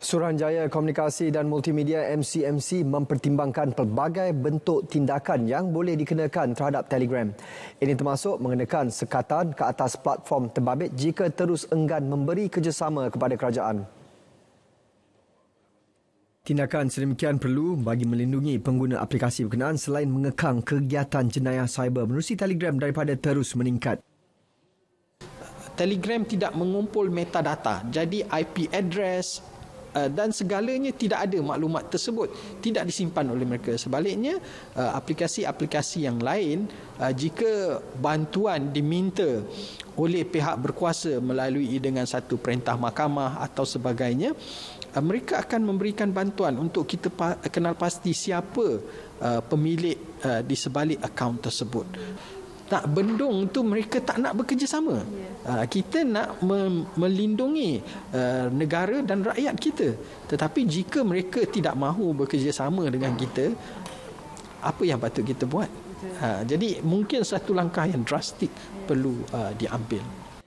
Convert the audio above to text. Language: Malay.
Suranjaya Komunikasi dan Multimedia MCMC mempertimbangkan pelbagai bentuk tindakan yang boleh dikenakan terhadap Telegram. Ini termasuk mengenakan sekatan ke atas platform terbabit jika terus enggan memberi kerjasama kepada kerajaan. Tindakan sedemikian perlu bagi melindungi pengguna aplikasi berkenaan selain mengekang kegiatan jenayah cyber menerusi Telegram daripada terus meningkat. Telegram tidak mengumpul metadata. Jadi IP address, Eh, dan segalanya tidak ada maklumat tersebut tidak disimpan oleh mereka sebaliknya eh, aplikasi-aplikasi yang lain eh, jika bantuan diminta oleh pihak berkuasa melalui dengan satu perintah mahkamah atau sebagainya mereka akan memberikan bantuan untuk kita kenal pasti siapa pemilik di sebalik akaun tersebut tak bendung tu mereka tak nak bekerjasama. Yeah. Ya. Uh, kita nak mem- melindungi uh, negara dan rakyat kita. Tetapi jika mereka tidak mahu bekerjasama dengan kita, apa yang patut kita buat? Uh, jadi mungkin satu langkah yang drastik yeah. perlu uh, diambil.